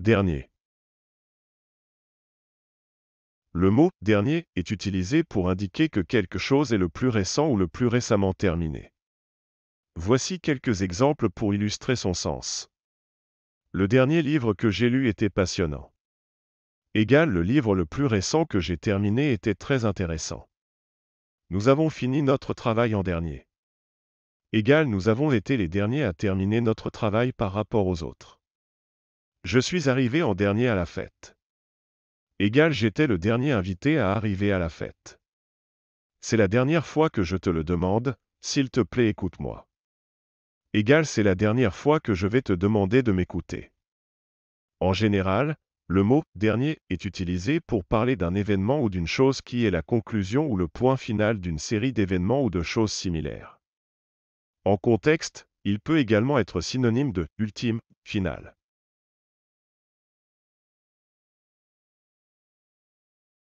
dernier. Le mot dernier est utilisé pour indiquer que quelque chose est le plus récent ou le plus récemment terminé. Voici quelques exemples pour illustrer son sens. Le dernier livre que j'ai lu était passionnant. Égal, le livre le plus récent que j'ai terminé était très intéressant. Nous avons fini notre travail en dernier. Égal, nous avons été les derniers à terminer notre travail par rapport aux autres. Je suis arrivé en dernier à la fête. Égal, j'étais le dernier invité à arriver à la fête. C'est la dernière fois que je te le demande, s'il te plaît écoute-moi. Égal, c'est la dernière fois que je vais te demander de m'écouter. En général, le mot dernier est utilisé pour parler d'un événement ou d'une chose qui est la conclusion ou le point final d'une série d'événements ou de choses similaires. En contexte, il peut également être synonyme de ultime, final.